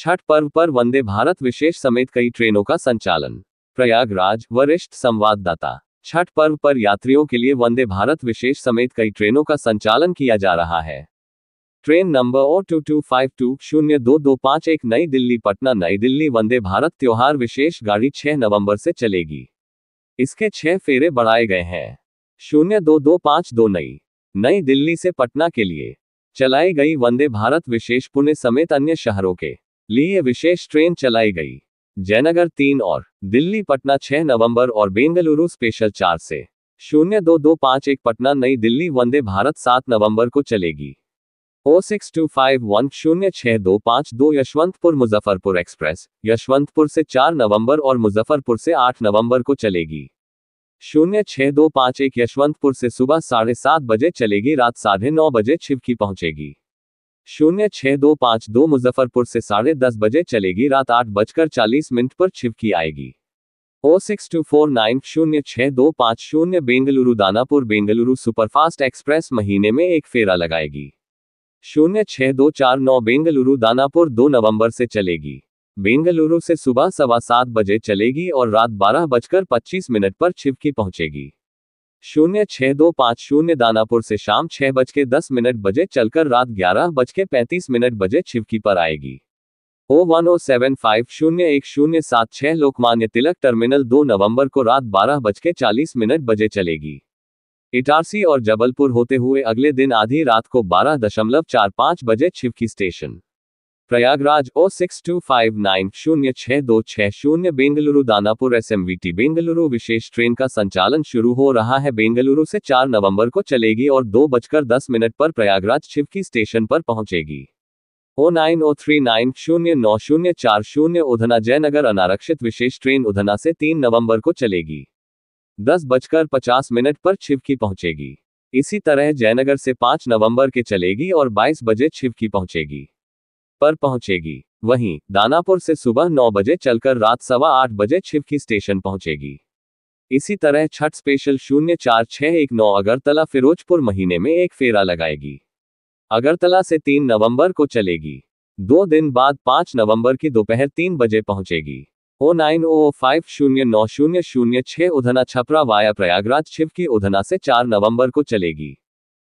छठ पर्व पर वंदे भारत विशेष समेत कई ट्रेनों का संचालन प्रयागराज वरिष्ठ संवाददाता छठ पर्व पर यात्रियों के लिए वंदे भारत विशेष समेत कई ट्रेनों का संचालन किया जा रहा है train number O two two five two शून्य दो दो पाँच एक नई दिल्ली पटना नई दिल्ली वंदे भारत त्योहार विशेष गाड़ी 6 नवंबर से चलेगी इसके छह फेरे बढ़ाए गए हैं शून्य दो दो पाँच दो नई नई दिल्ली से पटना के लिए चलाई गई वंदे भारत विशेष पुणे समेत अन्य शहरों के लिए विशेष ट्रेन चलाई गई जयनगर तीन और दिल्ली पटना छह नवंबर और बेंगलुरु स्पेशल चार से शून्य दो दो पाँच एक पटना नई दिल्ली वंदे भारत सात नवंबर को चलेगी O six two five one शून्य छः दो पांच दो यशवंतपुर मुजफ्फरपुर एक्सप्रेस यशवंतपुर से चार नवंबर और मुजफ्फरपुर से आठ नवंबर को चलेगी शून्य छह दो पाँच एक यशवंतपुर से सुबह साढ़े सात बजे चलेगी रात साढ़े नौ बजे छिपकी पहुंचेगी शून्य छह दो पाँच दो मुजफ्फरपुर से साढ़े दस बजे चलेगी रात आठ बजकर चालीस मिनट पर छिपकी आएगी O six two four nine शून्य छह दो पाँच शून्य बेंगलुरु दानापुर बेंगलुरु सुपरफास्ट एक्सप्रेस महीने में एक फेरा लगाएगी शून्य छह दो चार नौ बेंगलुरु दानापुर दो नवंबर से चलेगी बेंगलुरु से सुबह सवा सात बजे चलेगी और रात बारह बजकर पच्चीस मिनट पर छिपकी पहुंचेगी शून्य छह दो पाँच शून्य दानापुर से शाम छह बज के दस मिनट बजे चलकर रात ग्यारह बज के पैंतीस मिनट बजे छिवकी पर आएगी O one O seven five शून्य एक शून्य सात छह लोकमान्य तिलक टर्मिनल दो नवंबर को रात बारह बज के चालीस मिनट बजे चलेगी इटारसी और जबलपुर होते हुए अगले दिन आधी रात को बारह दशमलव चार पाँच बजे Chheoki station Prayagraj O six two five nine शून्य छह दो छह शून्य बेंगलुरु दानापुर एस टी बेंगलुरु विशेष ट्रेन का संचालन शुरू हो रहा है बेंगलुरु से चार नवंबर को चलेगी और दो बजकर दस मिनट पर प्रयागराज शिवकी स्टेशन पर पहुंचेगी O nine O three nine शून्य नौ शून्य चार शून्य उधना जयनगर अनारक्षित विशेष ट्रेन उधना से तीन नवंबर को चलेगी दस बजकर पचास मिनट पर छिवकी पहुंचेगी इसी तरह जयनगर से पाँच नवंबर के चलेगी और बाईस बजे छिवकी पहुंचेगी पर पहुंचेगी वहीं दानापुर से सुबह नौ बजे चलकर रात सवा आठ बजे छिवकी स्टेशन पहुंचेगी इसी तरह छठ स्पेशल शून्य चार छह एक नौ अगरतला फिरोजपुर महीने में एक फेरा लगाएगी अगरतला से तीन नवंबर को चलेगी दो दिन बाद पांच नवंबर की दोपहर तीन बजे पहुंचेगी ओ नाइन ओ फाइव शून्य नौ शून्य शून्य छह उधना छपरा वाया प्रयागराज शिव उधना से चार नवंबर को चलेगी